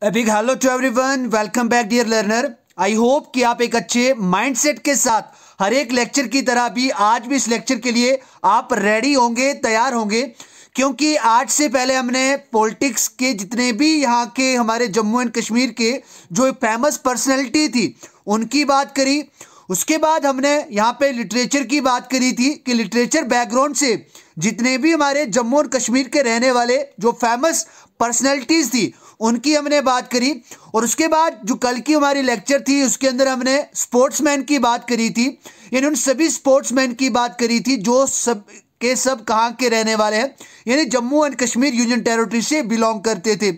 A hello to everyone welcome back dear learner I hope कि आप एक अच्छे माइंडसेट के साथ हर एक लेक्चर की तरह भी आज भी इस लेक्चर के लिए आप रेडी होंगे तैयार होंगे क्योंकि आज से पहले हमने पॉलिटिक्स के जितने भी यहाँ के हमारे जम्मू एंड कश्मीर के जो फेमस पर्सनैलिटी थी उनकी बात करी उसके बाद हमने यहाँ पे लिटरेचर की बात करी थी कि लिटरेचर बैकग्राउंड से जितने भी हमारे जम्मू और कश्मीर के रहने वाले जो फेमस पर्सनैलिटीज़ थी उनकी हमने बात करी और उसके बाद जो कल की हमारी लेक्चर थी उसके अंदर हमने स्पोर्ट्समैन की बात करी थी यानी उन सभी स्पोर्ट्समैन की बात करी थी जो सब के सब कहाँ के रहने वाले हैं यानी Jammu and Kashmir union territory से बिलोंग करते थे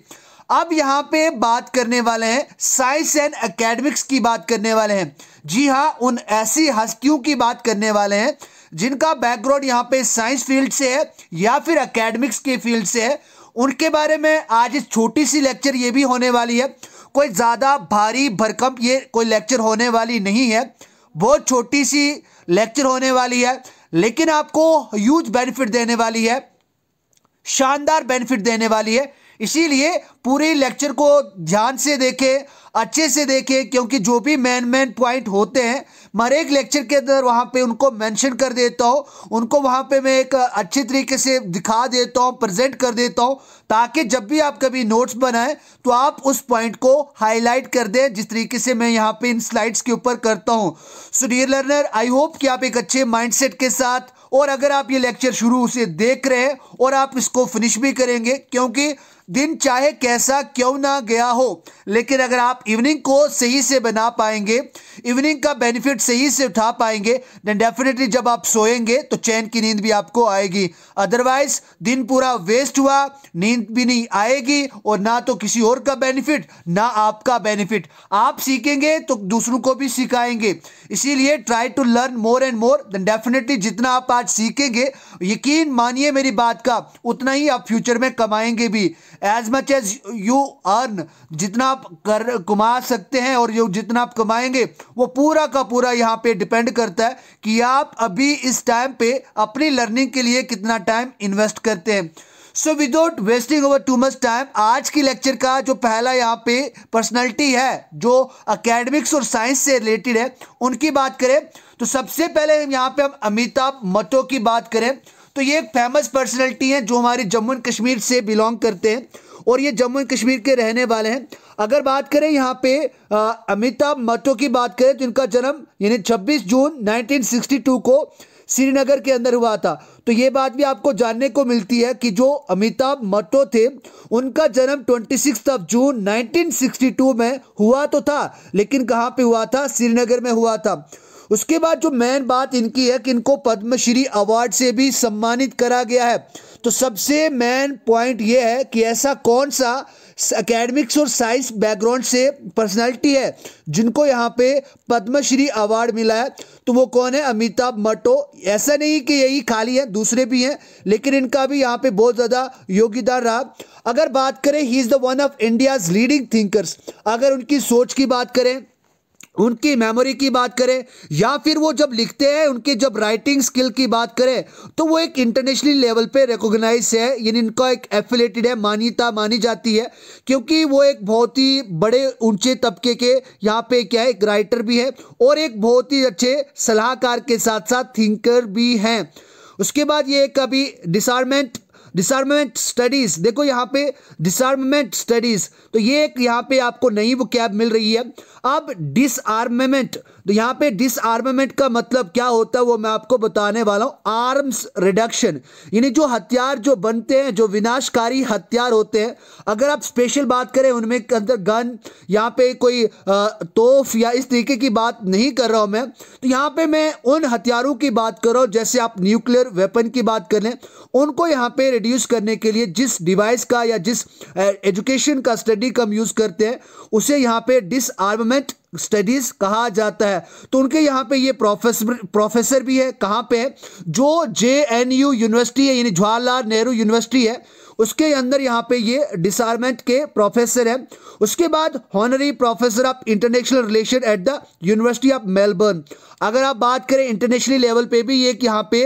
अब यहाँ पे बात करने वाले हैं साइंस एंड एकेडमिक्स की बात करने वाले हैं जी हाँ उन ऐसी हस्तियों की बात करने वाले हैं जिनका बैकग्राउंड यहाँ पे साइंस फील्ड से है या फिर एकेडमिक्स के फील्ड से है उनके बारे में आज इस छोटी सी लेक्चर ये भी होने वाली है कोई ज़्यादा भारी भरकम ये कोई लेक्चर होने वाली नहीं है बहुत छोटी सी लेक्चर होने वाली है लेकिन आपको यूज बेनिफिट देने वाली है शानदार बेनिफिट देने वाली है इसीलिए पूरे लेक्चर को ध्यान से देखें अच्छे से देखें क्योंकि जो भी मेन मेन पॉइंट होते हैं मैं एक लेक्चर के अंदर वहाँ पे उनको मेंशन कर देता हूँ उनको वहाँ पे मैं एक अच्छी तरीके से दिखा देता हूँ प्रेजेंट कर देता हूँ ताकि जब भी आप कभी नोट्स बनाएं तो आप उस पॉइंट को हाईलाइट कर दें जिस तरीके से मैं यहाँ पे इन स्लाइड्स के ऊपर करता हूँ so dear learner I hope कि आप एक अच्छे माइंड के साथ और अगर आप ये लेक्चर शुरू से देख रहे हैं और आप इसको फिनिश भी करेंगे क्योंकि दिन चाहे कैसा क्यों ना गया हो लेकिन अगर आप इवनिंग को सही से बना पाएंगे इवनिंग का बेनिफिट सही से उठा पाएंगे देन डेफिनेटली जब आप सोएंगे तो चैन की नींद भी आपको आएगी अदरवाइज दिन पूरा वेस्ट हुआ नींद भी नहीं आएगी और ना तो किसी और का बेनिफिट ना आपका बेनिफिट आप सीखेंगे तो दूसरों को भी सिखाएंगे इसीलिए try to learn more and more then definitely जितना आप आज सीखेंगे यकीन मानिए मेरी बात का उतना ही आप फ्यूचर में कमाएंगे भी as much as you earn जितना आप कर कमा सकते हैं और जो जितना आप कमाएंगे वो पूरा का पूरा यहाँ पे डिपेंड करता है कि आप अभी इस टाइम पे अपनी लर्निंग के लिए कितना टाइम इन्वेस्ट करते हैं so without wasting over too much time आज की लेक्चर का जो पहला यहाँ पे पर्सनैलिटी है जो अकेडमिक्स और साइंस से रिलेटेड है उनकी बात करें तो सबसे पहले यहाँ पे हम अमिताभ मतो की बात करें तो ये एक फेमस पर्सनैलिटी है जो हमारे जम्मू एंड कश्मीर से बिलोंग करते हैं और ये जम्मू एंड कश्मीर के रहने वाले हैं अगर बात करें यहाँ पे अमिताभ मटो की बात करें तो इनका जन्म यानी 26 जून 1962 को श्रीनगर के अंदर हुआ था तो ये बात भी आपको जानने को मिलती है कि जो अमिताभ मटो थे उनका जन्म 26 ऑफ जून 1962 में हुआ तो था लेकिन कहाँ पे हुआ था श्रीनगर में हुआ था उसके बाद जो मेन बात इनकी है कि इनको पद्मश्री अवार्ड से भी सम्मानित करा गया है तो सबसे मेन पॉइंट ये है कि ऐसा कौन सा एकेडमिक्स और साइंस बैकग्राउंड से पर्सनालिटी है जिनको यहाँ पे पद्मश्री अवार्ड मिला है तो वो कौन है अमिताभ मटो ऐसा नहीं कि यही खाली है दूसरे भी हैं लेकिन इनका भी यहाँ पे बहुत ज़्यादा योगदान रहा अगर बात करें he is the one of India's leading thinkers अगर उनकी सोच की बात करें उनकी मेमोरी की बात करें या फिर वो जब लिखते हैं उनकी जब राइटिंग स्किल की बात करें तो वो एक इंटरनेशनल लेवल पे रिकॉग्नाइज है यानी इनका एक एफिलेटेड है मान्यता मानी जाती है क्योंकि वो एक बहुत ही बड़े ऊंचे तबके के यहाँ पे क्या है एक राइटर भी है और एक बहुत ही अच्छे सलाहकार के साथ साथ थिंकर भी हैं उसके बाद ये कभी डिसारमेंट डिसमेंट स्टडीज देखो यहाँ पे डिसमेंट स्टडीज तो ये एक यहाँ पे आपको नई वो कैब मिल रही है अब डिसआर्ममेंट तो यहाँ पे डिसआर्ममेंट का मतलब क्या होता है वो मैं आपको बताने वाला हूँ आर्म्स रिडक्शन यानी जो हथियार जो बनते हैं जो विनाशकारी हथियार होते हैं अगर आप स्पेशल बात करें उनमें अंदर गन यहाँ पे कोई तोफ या इस तरीके की बात नहीं कर रहा हूं मैं तो यहाँ पे मैं उन हथियारों की बात कर रहा हूँ जैसे आप न्यूक्लियर वेपन की बात कर लें उनको यहाँ पे रिड्यूस करने के लिए जिस डिवाइस का या जिस एजुकेशन का स्टडी कम यूज़ करते हैं उसे यहाँ पे डिसआर्मेंट स्टडीज कहा जाता है तो उनके यहाँ पे ये प्रोफेसर प्रोफेसर भी है कहाँ पे है जो जे एन यू यूनिवर्सिटी है यानी जवाहरलाल नेहरू यूनिवर्सिटी है उसके अंदर यहाँ पे ये डिसार्मेंट के प्रोफेसर है उसके बाद honorary professor of international relation at the university of Melbourne अगर आप बात करें इंटरनेशनल लेवल पे भी ये यहाँ पे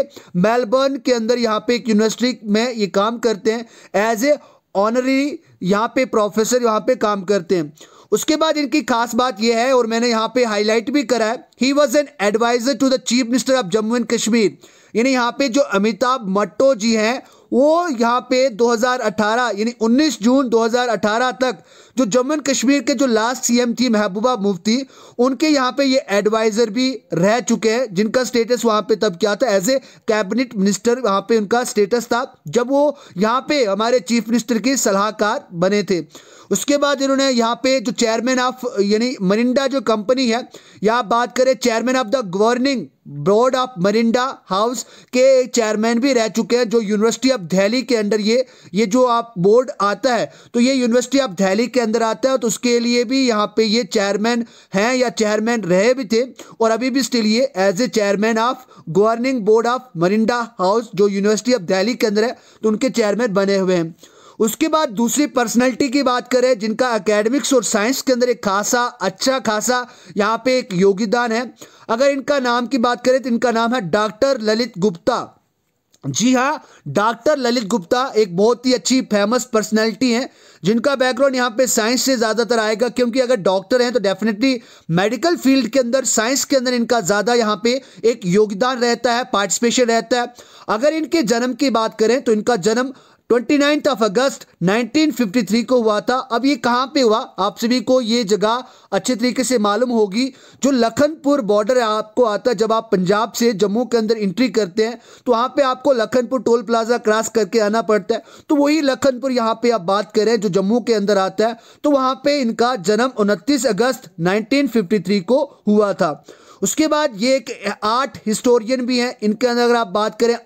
मेलबर्न के अंदर यहाँ पे एक यूनिवर्सिटी में ये काम करते हैं एज ए ऑनरी यहाँ पे प्रोफेसर यहाँ पे काम करते हैं उसके बाद इनकी खास बात यह है और मैंने यहाँ पे हाईलाइट भी करा है he was an adviser to the chief minister of Jammu and Kashmir यानी यहाँ पे जो अमिताभ मट्टो जी हैं वो यहाँ पे 2018 यानी 19 जून 2018 तक जो जम्मू एंड कश्मीर के जो लास्ट सीएम थी महबूबा मुफ्ती उनके यहाँ पे ये एडवाइज़र भी रह चुके हैं जिनका स्टेटस वहाँ पे तब क्या था एज ए कैबिनेट मिनिस्टर वहाँ पे उनका स्टेटस था जब वो यहाँ पे हमारे चीफ मिनिस्टर के सलाहकार बने थे उसके बाद इन्होंने यहाँ पे जो चेयरमैन ऑफ यानी मरिंडा जो कंपनी है यहाँ बात करें chairman of the governing board of Miranda House के चेयरमैन भी रह चुके हैं जो यूनिवर्सिटी ऑफ दिल्ली के अंदर ये ये जो आप बोर्ड आता है तो ये यूनिवर्सिटी ऑफ दिल्ली के अंदर आता है तो उसके लिए भी यहाँ पे ये चेयरमैन हैं या चेयरमैन रहे भी थे और अभी भी स्टिल ये as a chairman of governing board of Miranda House जो यूनिवर्सिटी ऑफ दिल्ली के अंदर है तो उनके चेयरमैन बने हुए हैं उसके बाद दूसरी पर्सनैलिटी की बात करें जिनका एकेडमिक्स और साइंस के अंदर एक खासा अच्छा खासा यहाँ पे एक योगदान है अगर इनका नाम की बात करें तो इनका नाम है डॉक्टर ललित गुप्ता जी हाँ डॉक्टर ललित गुप्ता एक बहुत ही अच्छी फेमस पर्सनैलिटी हैं जिनका बैकग्राउंड यहाँ पे साइंस से ज़्यादातर आएगा क्योंकि अगर डॉक्टर हैं तो डेफिनेटली मेडिकल फील्ड के अंदर साइंस के अंदर इनका ज़्यादा यहाँ पे एक योगदान रहता है पार्टिसिपेशन रहता है अगर इनके जन्म की बात करें तो इनका जन्म 29th ऑफ अगस्त 1953 को हुआ था अब ये कहाँ पे हुआ आप सभी को ये जगह अच्छे तरीके से मालूम होगी जो लखनपुर बॉर्डर आपको आता है जब आप पंजाब से जम्मू के अंदर एंट्री करते हैं तो वहाँ पे आपको लखनपुर टोल प्लाजा क्रॉस करके आना पड़ता है तो वही लखनपुर यहाँ पे आप बात करें जो जम्मू के अंदर आता है तो वहाँ पे इनका जन्म उनतीस अगस्त नाइनटीन को हुआ था उसके बाद ये एक आर्ट हिस्टोरियन भी हैं इनके अंदर अगर आप बात करें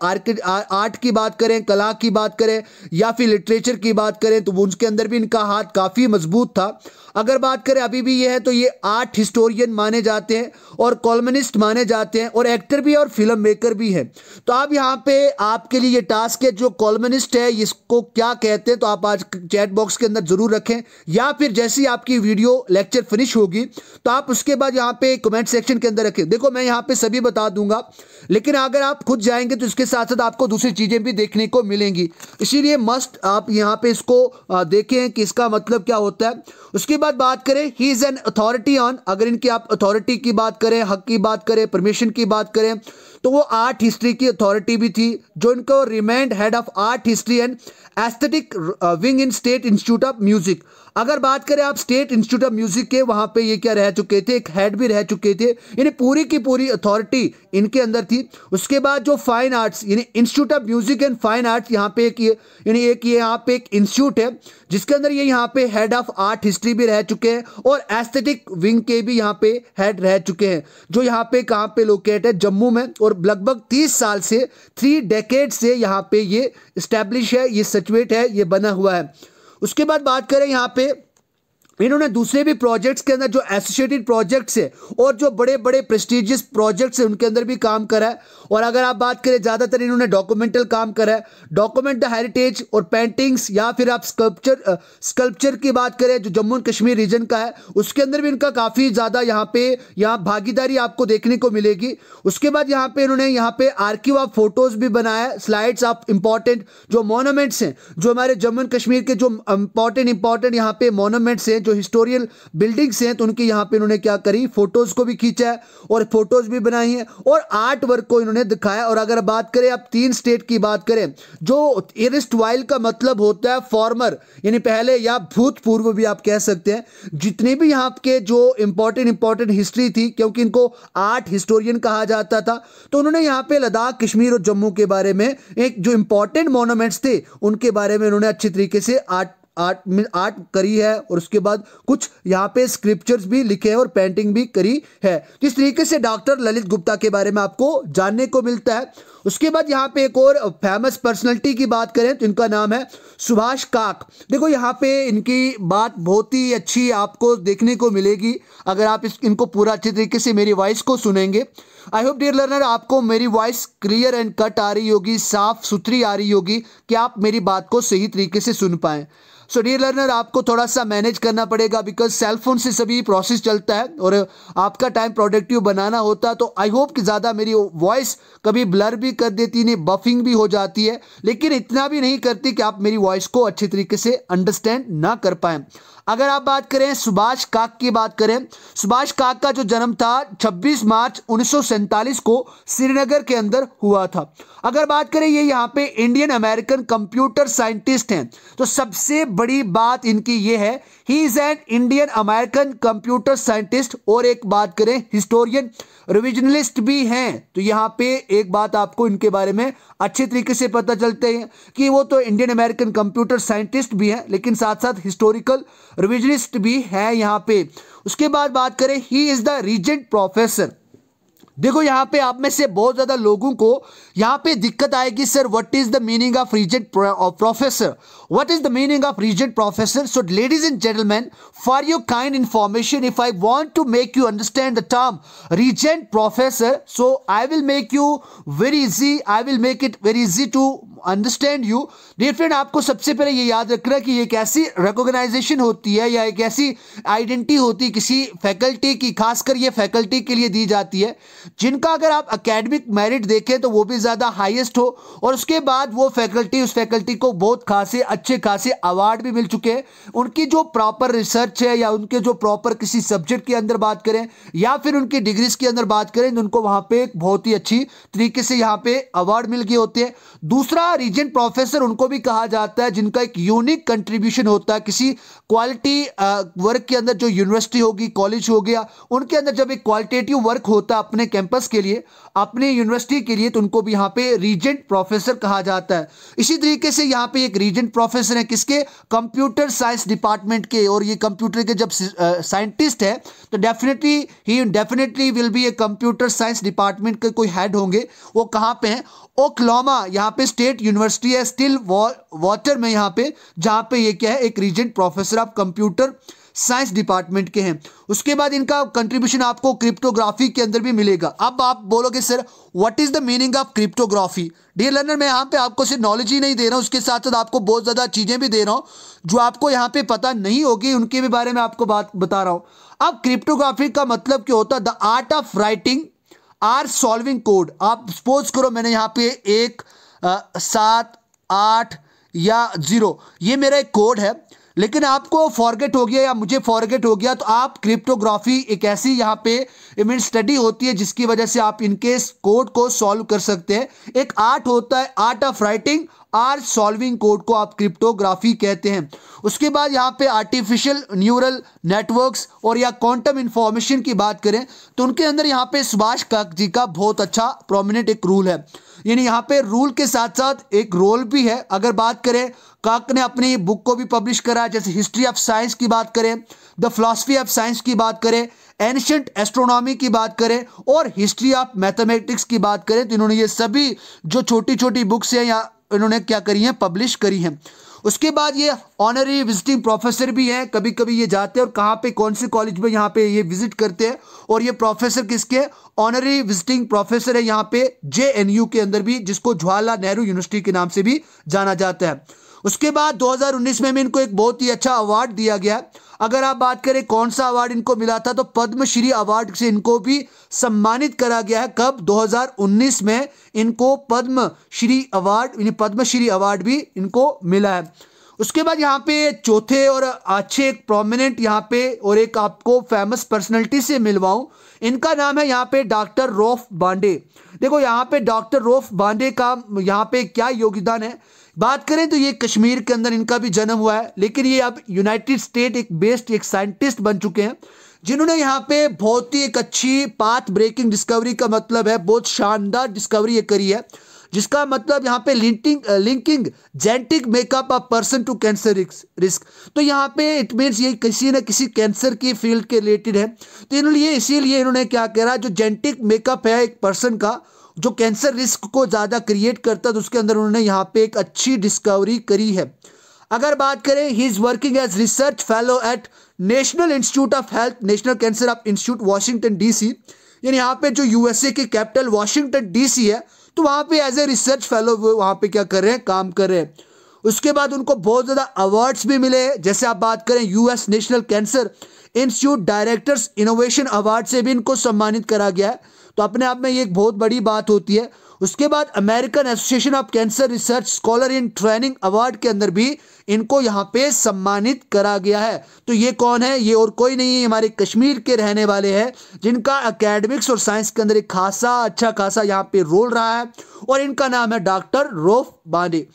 आर्ट की बात करें कला की बात करें या फिर लिटरेचर की बात करें तो उनके अंदर भी इनका हाथ काफ़ी मजबूत था अगर बात करें अभी भी ये है तो ये आर्ट हिस्टोरियन माने जाते हैं और कॉलमनिस्ट माने जाते हैं और एक्टर भी है और फिल्म मेकर भी है तो आप यहाँ पे आपके लिए ये टास्क है जो कॉलमनिस्ट है इसको क्या कहते हैं तो आप आज चैट बॉक्स के अंदर ज़रूर रखें या फिर जैसी आपकी वीडियो लेक्चर फिनिश होगी तो आप उसके बाद यहाँ पे कमेंट सेक्शन के अंदर अंदर रखे देखो मैं यहाँ पे सभी बता दूंगा लेकिन अगर आप खुद जाएंगे तो इसके साथ साथ आपको दूसरी चीज़ें भी देखने को मिलेंगी इसीलिए मस्ट आप यहाँ पे इसको देखें कि इसका मतलब क्या होता है उसके बाद बात करें he is an authority on अगर इनकी आप अथॉरिटी की बात करें हक की बात करें परमिशन की बात करें तो वो आर्ट हिस्ट्री की अथॉरिटी भी थी जो इनको remained head of art history and aesthetic wing in state institute of music अगर बात करें आप स्टेट इंस्टीट्यूट ऑफ म्यूजिक के वहां पे ये क्या रह चुके थे एक हेड भी रह चुके थे यानी पूरी की पूरी अथॉरिटी इनके अंदर थी उसके बाद जो फाइन आर्ट्स यानी institute of music and fine arts यहाँ पे एक ये यानी एक ये यहाँ पे एक इंस्टीट्यूट है जिसके अंदर ये यहाँ पे हेड ऑफ आर्ट हिस्ट्री भी रह चुके हैं और एस्थेटिक विंग के भी यहाँ पे हेड रह चुके हैं जो यहाँ पे कहाँ पे लोकेट है जम्मू में और लगभग तीस साल से थ्री डेकेड से यहाँ पे ये इस्टेब्लिश है ये सचुएट है ये बना हुआ है उसके बाद बात करें यहाँ पे इन्होंने दूसरे भी प्रोजेक्ट्स के अंदर जो एसोसिएटेड प्रोजेक्ट्स है और जो बड़े बड़े प्रेस्टिजियस प्रोजेक्ट्स हैं उनके अंदर भी काम करा है और अगर आप बात करें ज़्यादातर इन्होंने डॉक्यूमेंटल काम करा है डॉक्यूमेंट द हेरिटेज और पेंटिंग्स या फिर आप स्कल्पचर स्कल्पचर की बात करें जो जम्मू एंड कश्मीर रीजन का है उसके अंदर भी इनका काफ़ी ज़्यादा यहाँ पे यहाँ भागीदारी आपको देखने को मिलेगी उसके बाद यहाँ पे इन्होंने यहाँ पे आर्किव ऑफ फोटोज़ भी बनाया स्लाइड्स ऑफ इंपॉर्टेंट जो मोनोमेंट्स हैं जो हमारे जम्मू एंड कश्मीर के जो इंपॉर्टेंट इंपॉर्टेंट यहाँ पे मोनोमेंट्स हैं जो हिस्टोरियल बिल्डिंग्स हैं तो उनके यहाँ पे इन्होंने क्या करी फोटोज़ को भी खींचा है और फोटोज़ भी बनाई हैं और आर्ट वर्क को इन्होंने दिखाया और अगर बात करें आप तीन स्टेट की बात करें जो इरिस्ट वाइल का मतलब होता है फॉर्मर यानी पहले या भूतपूर्व भी आप कह सकते हैं जितने भी यहाँ के जो इंपॉर्टेंट इंपॉर्टेंट हिस्ट्री थी क्योंकि इनको आर्ट हिस्टोरियन कहा जाता था तो उन्होंने यहाँ पे लद्दाख कश्मीर और जम्मू के बारे में एक जो इंपॉर्टेंट मोनूमेंट्स थे उनके बारे में उन्होंने अच्छे तरीके से आर्ट आर्ट आर्ट करी है और उसके बाद कुछ यहाँ पे स्क्रिप्चर्स भी लिखे हैं और पेंटिंग भी करी है तो इस तरीके से डॉक्टर ललित गुप्ता के बारे में आपको जानने को मिलता है उसके बाद यहाँ पे एक और फेमस पर्सनैलिटी की बात करें तो इनका नाम है सुभाष काक देखो यहाँ पे इनकी बात बहुत ही अच्छी आपको देखने को मिलेगी अगर आप इस इनको पूरा अच्छे तरीके से मेरी वॉइस को सुनेंगे आई होप डियर लर्नर आपको मेरी वॉइस क्लियर एंड कट आ रही होगी साफ सुथरी आ रही होगी कि आप मेरी बात को सही तरीके से सुन पाएँ सो डियर लर्नर आपको थोड़ा सा मैनेज करना पड़ेगा बिकॉज सेलफोन से सभी प्रोसेस चलता है और आपका टाइम प्रोडक्टिव बनाना होता है तो आई होप कि ज़्यादा मेरी वॉइस कभी ब्लर भी भी कर देती है बफिंग भी हो जाती है लेकिन इतना भी नहीं करती कि आप मेरी वॉइस को अच्छे तरीके से अंडरस्टैंड ना कर पाएं अगर आप बात करें सुभाष काक की बात करें सुभाष काक का जो जन्म था 26 मार्च उन्नीस को श्रीनगर के अंदर हुआ था अगर बात करें ये यहाँ पे इंडियन अमेरिकन कंप्यूटर साइंटिस्ट हैं तो सबसे बड़ी बात इनकी ये है he is an Indian American computer scientist और एक बात करें हिस्टोरियन रिविजनलिस्ट भी हैं तो यहाँ पे एक बात आपको इनके बारे में अच्छे तरीके से पता चलते हैं कि वो तो इंडियन अमेरिकन कंप्यूटर साइंटिस्ट भी हैं लेकिन साथ साथ हिस्टोरिकल रिविजनिस्ट भी है यहाँ पे उसके बाद बात करें he is the regent professor देखो यहाँ पे आप में से बहुत ज़्यादा लोगों को यहाँ पे दिक्कत आएगी sir what is the meaning of regent professor what is the meaning of regent professor so ladies and gentleman for your kind information if I want to make you understand the term regent professor so I will make you very easy I will make it very easy to understand you dear friend आपको सबसे पहले ये याद रखना कि ये कैसी recognition होती है या एक ऐसी आइडेंटिटी होती है किसी फैकल्टी की खासकर ये फैकल्टी के लिए दी जाती है जिनका अगर आप अकेडमिक मेरिट देखें तो वो भी ज़्यादा हाईएस्ट हो और उसके बाद वो फैकल्टी उस फैकल्टी को बहुत खासे अच्छे खासे अवार्ड भी मिल चुके हैं उनकी जो प्रॉपर रिसर्च है या उनके जो प्रॉपर किसी सब्जेक्ट के अंदर बात करें या फिर उनकी डिग्रीज के अंदर बात करें तो उनको वहाँ पर एक बहुत ही अच्छी तरीके से यहाँ पर अवार्ड मिल गए होते हैं दूसरा रीजन प्रोफेसर उनको भी कहा जाता है जिनका एक यूनिक कंट्रीब्यूशन होता है किसी क्वालिटी वर्क के अंदर जो यूनिवर्सिटी होगी कॉलेज हो गया उनके अंदर जब एक क्वालिटेटिव वर्क होता है अपने कैंपस के लिए अपने यूनिवर्सिटी के लिए तो उनको भी यहाँ पे रीजेंट प्रोफेसर कहा जाता है इसी तरीके से यहाँ पे एक रीजेंट प्रोफेसर है किसके कंप्यूटर साइंस डिपार्टमेंट के और ये कंप्यूटर के जब साइंटिस्ट है तो डेफिनेटली ही definitely will be a computer science department के कोई हेड होंगे वो कहाँ पे हैं ओक्लामा यहाँ पे स्टेट यूनिवर्सिटी है स्टिल वॉटर में यहाँ पे जहाँ पे ये क्या है एक regent professor of computer science department के हैं उसके बाद इनका कंट्रीब्यूशन आपको क्रिप्टोग्राफी के अंदर भी मिलेगा अब आप बोलोगे sir what is the meaning of cryptography dear learner मैं यहाँ पे आपको सिर्फ नॉलेज ही नहीं दे रहा हूँ उसके साथ साथ आपको बहुत ज़्यादा चीज़ें भी दे रहा हूँ जो आपको यहाँ पे पता नहीं होगी उनके भी बारे में आपको बात बता रहा हूँ अब क्रिप्टोग्राफी का मतलब क्या होता है the art of writing or solving code आप सपोज करो मैंने यहाँ पे एक सात आठ या जीरो ये मेरा एक कोड है लेकिन आपको फॉरगेट हो गया या मुझे फॉरगेट हो गया तो आप क्रिप्टोग्राफी एक ऐसी यहाँ पे इमेंट स्टडी होती है जिसकी वजह से आप इनके कोड को सॉल्व कर सकते हैं एक आर्ट होता है art of writing or solving code को आप क्रिप्टोग्राफी कहते हैं उसके बाद यहाँ पे आर्टिफिशियल न्यूरल नेटवर्क्स और या क्वांटम इंफॉर्मेशन की बात करें तो उनके अंदर यहाँ पे सुभाष काक जी का बहुत अच्छा प्रोमिनेंट एक रूल है यानी यहाँ पे रूल के साथ साथ एक रोल भी है अगर बात करें काक ने अपनी बुक को भी पब्लिश करा जैसे हिस्ट्री ऑफ साइंस की बात करें द फिलासफी ऑफ साइंस की बात करें एंशंट एस्ट्रोनॉमी की बात करें और हिस्ट्री ऑफ मैथमेटिक्स की बात करें तो इन्होंने ये सभी जो छोटी छोटी बुक्स हैं या इन्होंने क्या करी हैं पब्लिश करी हैं उसके बाद ये ऑनरी विजिटिंग प्रोफेसर भी हैं कभी कभी ये जाते हैं और कहाँ पे कौन से कॉलेज में यहाँ पे ये विजिट करते हैं और ये प्रोफेसर किसके ऑनरी विजिटिंग प्रोफेसर है यहाँ पे जे के अंदर भी जिसको जवाहरलाल नेहरू यूनिवर्सिटी के नाम से भी जाना जाता है उसके बाद 2019 में भी इनको एक बहुत ही अच्छा अवार्ड दिया गया अगर आप बात करें कौन सा अवार्ड इनको मिला था तो पद्मश्री अवार्ड से इनको भी सम्मानित करा गया है कब 2019 में इनको पद्मश्री अवार्ड यानी पद्मश्री अवार्ड भी इनको मिला है उसके बाद यहाँ पे चौथे और अच्छे एक प्रोमिनेंट यहाँ पे और एक आपको फेमस पर्सनैलिटी से मिलवाऊँ इनका नाम है यहाँ पे डॉक्टर रोफ बांडे देखो यहाँ पे डॉक्टर रोफ बांडे का यहाँ पे क्या योगदान है बात करें तो ये कश्मीर के अंदर इनका भी जन्म हुआ है लेकिन ये अब यूनाइटेड स्टेट एक बेस्ड एक साइंटिस्ट बन चुके हैं जिन्होंने यहाँ पे बहुत ही एक अच्छी पाथ ब्रेकिंग डिस्कवरी का मतलब है बहुत शानदार डिस्कवरी ये करी है जिसका मतलब यहाँ पे linking linking genetic makeup of person to cancer risk तो यहाँ पे इट मीन्स ये किसी न किसी कैंसर की फील्ड के रिलेटेड है तो इन्होंने ये इसीलिए इन्होंने क्या कह रहा है जो जेंटिक मेकअप है एक पर्सन का जो कैंसर रिस्क को ज़्यादा क्रिएट करता तो उसके अंदर उन्होंने यहाँ पे एक अच्छी डिस्कवरी करी है अगर बात करें he is working as research fellow at national institute of health national cancer of institute Washington DC यानी यहाँ पे जो यूएसए की कैपिटल वाशिंगटन डीसी है तो वहाँ पे एज ए रिसर्च फेलो वो वहाँ पे क्या कर रहे हैं काम कर रहे हैं उसके बाद उनको बहुत ज़्यादा अवार्ड्स भी मिले हैं जैसे आप बात करें US national cancer institute directors innovation award से भी इनको सम्मानित करा गया है तो अपने आप में ये एक बहुत बड़ी बात होती है उसके बाद American association of cancer research scholar in training award के अंदर भी इनको यहाँ पे सम्मानित करा गया है तो ये कौन है ये और कोई नहीं है हमारे कश्मीर के रहने वाले हैं जिनका एकेडमिक्स और साइंस के अंदर एक खासा अच्छा खासा यहाँ पे रोल रहा है और इनका नाम है डॉक्टर रोफ बांडे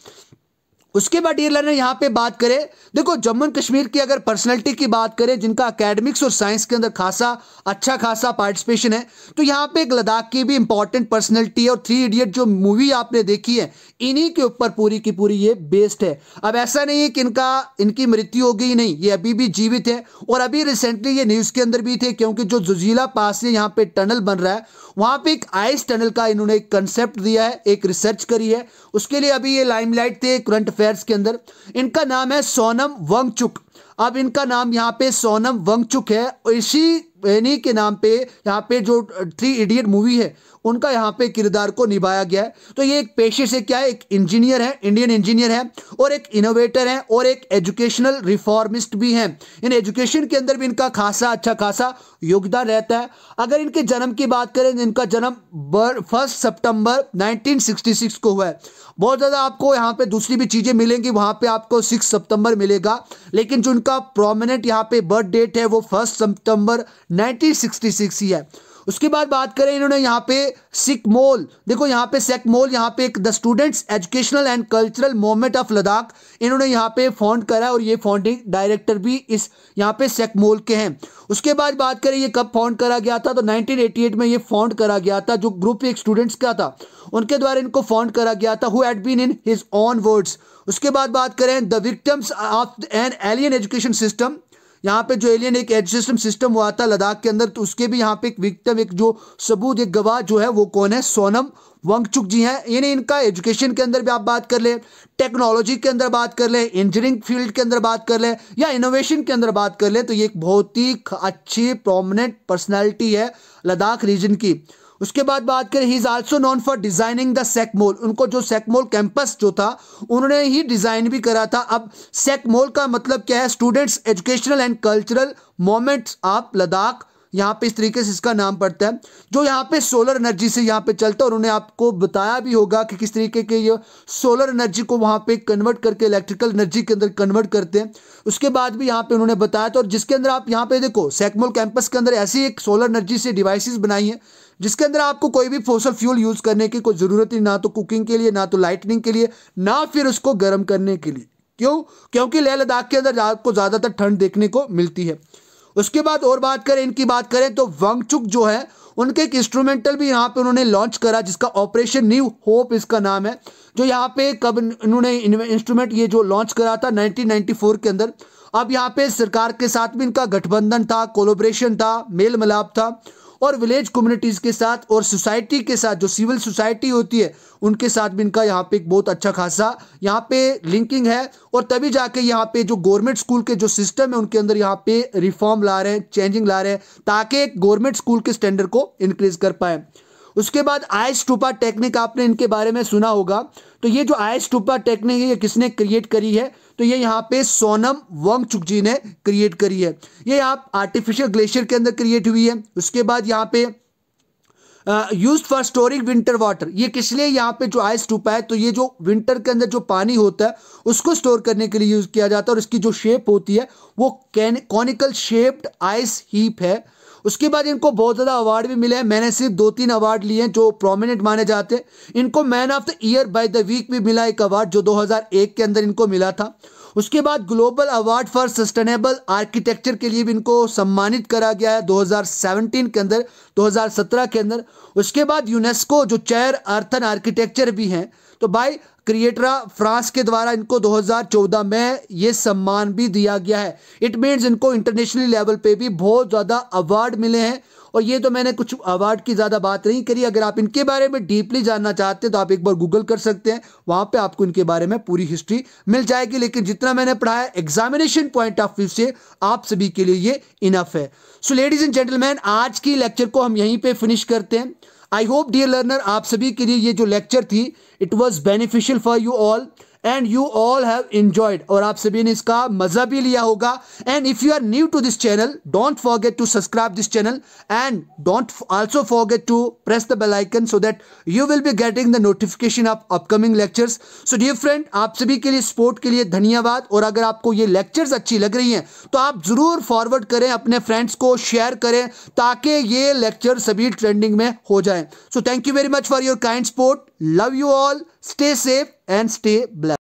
उसके बाद डियर लर्नर यहाँ पे बात करें देखो जम्मू एंड कश्मीर की अगर पर्सनैलिटी की बात करें जिनका अकेडमिक्स और साइंस के अंदर खासा अच्छा खासा पार्टिसिपेशन है तो यहाँ पे एक लद्दाख की भी इंपॉर्टेंट पर्सनैलिटी है और थ्री इडियट जो मूवी आपने देखी है इन्हीं के ऊपर पूरी की पूरी ये बेस्ड है अब ऐसा नहीं है कि इनका इनकी मृत्यु हो गई नहीं ये अभी भी जीवित है और अभी रिसेंटली ये न्यूज़ के अंदर भी थे क्योंकि जो जुजीला पास से यहाँ पे टनल बन रहा है वहाँ पे एक आइस टनल का इन्होंने एक कंसेप्ट दिया है एक रिसर्च करी है उसके लिए अभी ये लाइमलाइट थे करंट अफेयर अफेयर्स के अंदर इनका नाम है सोनम वंगचुक अब इनका नाम यहाँ पे सोनम वंगचुक है इसी इन्हीं के नाम पे यहाँ पे जो थ्री इडियट मूवी है उनका यहाँ पे किरदार को निभाया गया है तो ये एक पेशे से क्या है एक इंजीनियर है इंडियन इंजीनियर है और एक इनोवेटर है और एक एजुकेशनल रिफॉर्मिस्ट भी हैं इन एजुकेशन के अंदर भी इनका खासा अच्छा खासा योगदान रहता है अगर इनके जन्म की बात करें इनका जन्म फर्स्ट सितंबर नाइनटीन को हुआ है बहुत ज़्यादा आपको यहाँ पे दूसरी भी चीज़ें मिलेंगी वहाँ पे आपको सिक्स सितंबर मिलेगा लेकिन जो उनका प्रोमिनेंट यहाँ पे बर्थ डेट है वो फर्स्ट सितंबर 1966 ही है उसके बाद बात करें इन्होंने यहाँ पे सिक मोल देखो यहाँ पे सेक मोल यहाँ पे एक the students educational and cultural movement of Ladakh इन्होंने यहाँ पे फाउंड करा और ये फाउंडिंग डायरेक्टर भी इस यहाँ पे सेक मोल के हैं उसके बाद बात करें ये कब फाउंड करा गया था तो 1988 में ये फाउंड करा गया था जो ग्रुप एक स्टूडेंट्स का था उनके द्वारा इनको फाउंड करा गया था who had been in his own words उसके बाद बात करें the victims of an alien education system यहाँ पे जो एलियन एक एजुकेशन सिस्टम हुआ था लद्दाख के अंदर तो उसके भी यहाँ पे एक विक्टम एक जो सबूत एक गवाह जो है वो कौन है सोनम वंगचुक जी हैं यानी इनका एजुकेशन के अंदर भी आप बात कर लें टेक्नोलॉजी के अंदर बात कर लें इंजीनियरिंग फील्ड के अंदर बात कर लें या इनोवेशन के अंदर बात कर लें तो ये एक बहुत ही अच्छी प्रोमिनेंट पर्सनैलिटी है लद्दाख रीजन की उसके बाद बात करें he is also known for designing the SECMOL उनको जो सेकमोल कैंपस जो था उन्होंने ही डिजाइन भी करा था अब सेकमोल का मतलब क्या है students educational and cultural moments of Ladakh यहाँ पे इस तरीके से इसका नाम पड़ता है जो यहाँ पे सोलर एनर्जी से यहाँ पे चलता है और उन्होंने आपको बताया भी होगा कि किस तरीके के ये सोलर एनर्जी को वहाँ पे कन्वर्ट करके इलेक्ट्रिकल एनर्जी के अंदर कन्वर्ट करते हैं उसके बाद भी यहाँ पे उन्होंने बताया था तो और जिसके अंदर आप यहाँ पे देखो सेकमोल कैंपस के अंदर ऐसी एक सोलर एनर्जी से डिवाइसिस बनाई हैं जिसके अंदर आपको कोई भी फोसल फ्यूल यूज़ करने की कोई ज़रूरत नहीं ना तो कुकिंग के लिए ना तो लाइटनिंग के लिए ना फिर उसको गर्म करने के लिए क्यों क्योंकि लेह लद्दाख के अंदर आपको ज़्यादातर ठंड देखने को मिलती है उसके बाद और बात करें इनकी बात करें तो वंगचुक जो है उनके एक इंस्ट्रूमेंटल भी यहाँ पे उन्होंने लॉन्च करा जिसका ऑपरेशन न्यू होप इसका नाम है जो यहाँ पे कब इन्होंने इंस्ट्रूमेंट ये जो लॉन्च करा था 1994 के अंदर अब यहाँ पे सरकार के साथ भी इनका गठबंधन था कोलोब्रेशन था मेल मिलाप था और विलेज कम्युनिटीज़ के साथ और सोसाइटी के साथ जो सिविल सोसाइटी होती है उनके साथ भी इनका यहाँ पे एक बहुत अच्छा खासा यहाँ पे लिंकिंग है और तभी जाके यहाँ पे जो गवर्नमेंट स्कूल के जो सिस्टम है उनके अंदर यहाँ पे रिफॉर्म ला रहे हैं चेंजिंग ला रहे हैं ताकि गवर्नमेंट स्कूल के स्टैंडर्ड को इंक्रीज कर पाए उसके बाद आइस टूपा टेक्निक आपने इनके बारे में सुना होगा तो ये जो आइस टूपा टेक्निक है ये किसने क्रिएट करी है तो ये यहाँ पे सोनम वंगचुक जी ने क्रिएट करी है ये आप आर्टिफिशियल ग्लेशियर के अंदर क्रिएट हुई है उसके बाद यहाँ पे use for storing winter water ये किस लिए यहाँ पे जो आइस टूपा है तो ये जो विंटर के अंदर जो पानी होता है उसको स्टोर करने के लिए यूज़ किया जाता है और इसकी जो शेप होती है वो can conical shaped ice heap है उसके बाद इनको बहुत ज़्यादा अवार्ड भी मिले हैं मैंने सिर्फ दो तीन अवार्ड लिए हैं जो प्रोमिनेंट माने जाते हैं इनको man of the year by the week भी मिला एक अवार्ड जो 2001 के अंदर इनको मिला था उसके बाद global award for sustainable architecture के लिए भी इनको सम्मानित करा गया है 2017 के अंदर 2017 के अंदर उसके बाद यूनेस्को जो चेयर अर्थन आर्किटेक्चर भी हैं तो भाई क्रिएटरा फ्रांस के द्वारा इनको 2014 में ये सम्मान भी दिया गया है इट मीन्स इनको इंटरनेशनल लेवल पे भी बहुत ज़्यादा अवार्ड मिले हैं और ये तो मैंने कुछ अवार्ड की ज़्यादा बात नहीं करी अगर आप इनके बारे में डीपली जानना चाहते हैं तो आप एक बार गूगल कर सकते हैं वहाँ पे आपको इनके बारे में पूरी हिस्ट्री मिल जाएगी लेकिन जितना मैंने पढ़ाया एग्जामिनेशन पॉइंट ऑफ व्यू से आप सभी के लिए ये इनफ है सो लेडीज़ एंड जेंटलमैन आज की लेक्चर को हम यहीं पर फिनिश करते हैं आई होप डियर लर्नर आप सभी के लिए ये जो लेक्चर थी it was beneficial for you all and you all have enjoyed और आप सभी ने इसका मजा भी लिया होगा and if you are new to this channel don't forget to subscribe this channel and don't also forget to press the bell icon so that you will be getting the notification of upcoming lectures so dear friend आप सभी के लिए support के लिए धन्यवाद और अगर आपको ये लेक्चर्स अच्छी लग रही हैं तो आप जरूर फॉरवर्ड करें अपने फ्रेंड्स को शेयर करें ताकि ये लेक्चर सभी ट्रेंडिंग में हो जाए so thank you very much for your kind support love you all stay safe and stay black